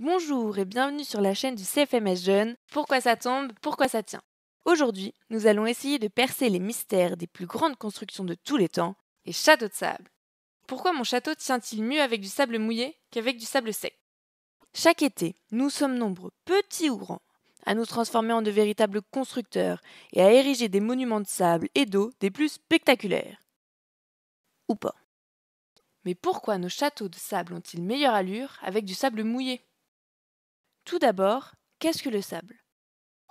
Bonjour et bienvenue sur la chaîne du CFMS Jeune. Pourquoi ça tombe Pourquoi ça tient Aujourd'hui, nous allons essayer de percer les mystères des plus grandes constructions de tous les temps, les châteaux de sable. Pourquoi mon château tient-il mieux avec du sable mouillé qu'avec du sable sec Chaque été, nous sommes nombreux, petits ou grands, à nous transformer en de véritables constructeurs et à ériger des monuments de sable et d'eau des plus spectaculaires. Ou pas. Mais pourquoi nos châteaux de sable ont-ils meilleure allure avec du sable mouillé tout d'abord, qu'est-ce que le sable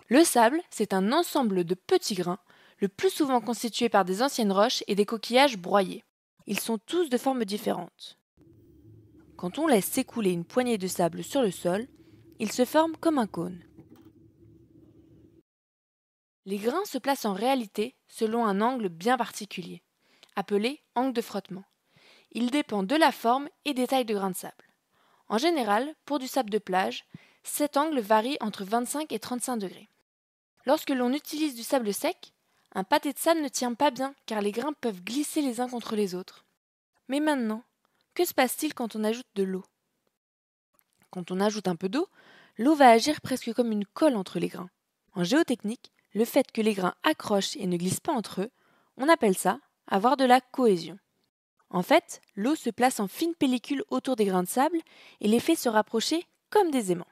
Le sable, c'est un ensemble de petits grains, le plus souvent constitué par des anciennes roches et des coquillages broyés. Ils sont tous de formes différentes. Quand on laisse s'écouler une poignée de sable sur le sol, il se forme comme un cône. Les grains se placent en réalité selon un angle bien particulier, appelé angle de frottement. Il dépend de la forme et des tailles de grains de sable. En général, pour du sable de plage, cet angle varie entre 25 et 35 degrés. Lorsque l'on utilise du sable sec, un pâté de sable ne tient pas bien car les grains peuvent glisser les uns contre les autres. Mais maintenant, que se passe-t-il quand on ajoute de l'eau Quand on ajoute un peu d'eau, l'eau va agir presque comme une colle entre les grains. En géotechnique, le fait que les grains accrochent et ne glissent pas entre eux, on appelle ça avoir de la cohésion. En fait, l'eau se place en fine pellicule autour des grains de sable et les fait se rapprocher comme des aimants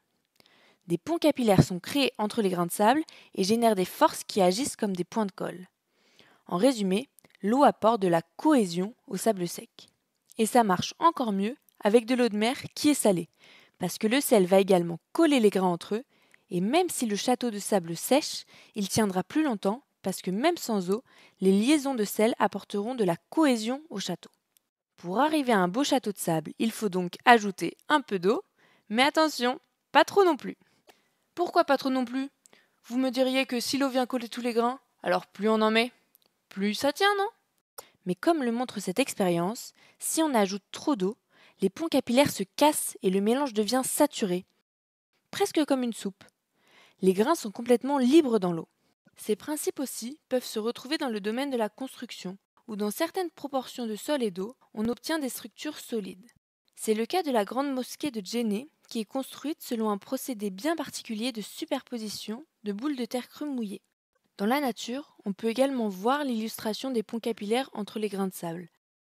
des ponts capillaires sont créés entre les grains de sable et génèrent des forces qui agissent comme des points de colle. En résumé, l'eau apporte de la cohésion au sable sec. Et ça marche encore mieux avec de l'eau de mer qui est salée, parce que le sel va également coller les grains entre eux, et même si le château de sable sèche, il tiendra plus longtemps, parce que même sans eau, les liaisons de sel apporteront de la cohésion au château. Pour arriver à un beau château de sable, il faut donc ajouter un peu d'eau, mais attention, pas trop non plus. Pourquoi pas trop non plus Vous me diriez que si l'eau vient coller tous les grains, alors plus on en met, plus ça tient, non Mais comme le montre cette expérience, si on ajoute trop d'eau, les ponts capillaires se cassent et le mélange devient saturé, presque comme une soupe. Les grains sont complètement libres dans l'eau. Ces principes aussi peuvent se retrouver dans le domaine de la construction, où dans certaines proportions de sol et d'eau, on obtient des structures solides. C'est le cas de la grande mosquée de Djenné, qui est construite selon un procédé bien particulier de superposition de boules de terre crue mouillée. Dans la nature, on peut également voir l'illustration des ponts capillaires entre les grains de sable.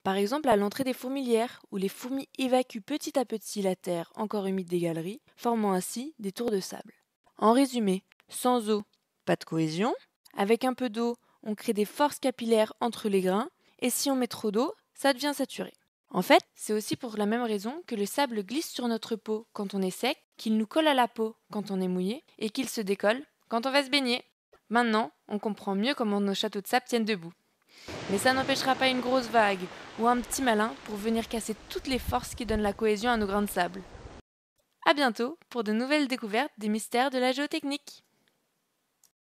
Par exemple, à l'entrée des fourmilières, où les fourmis évacuent petit à petit la terre encore humide des galeries, formant ainsi des tours de sable. En résumé, sans eau, pas de cohésion. Avec un peu d'eau, on crée des forces capillaires entre les grains, et si on met trop d'eau, ça devient saturé. En fait, c'est aussi pour la même raison que le sable glisse sur notre peau quand on est sec, qu'il nous colle à la peau quand on est mouillé, et qu'il se décolle quand on va se baigner. Maintenant, on comprend mieux comment nos châteaux de sable tiennent debout. Mais ça n'empêchera pas une grosse vague ou un petit malin pour venir casser toutes les forces qui donnent la cohésion à nos grains de sable. À bientôt pour de nouvelles découvertes des mystères de la géotechnique.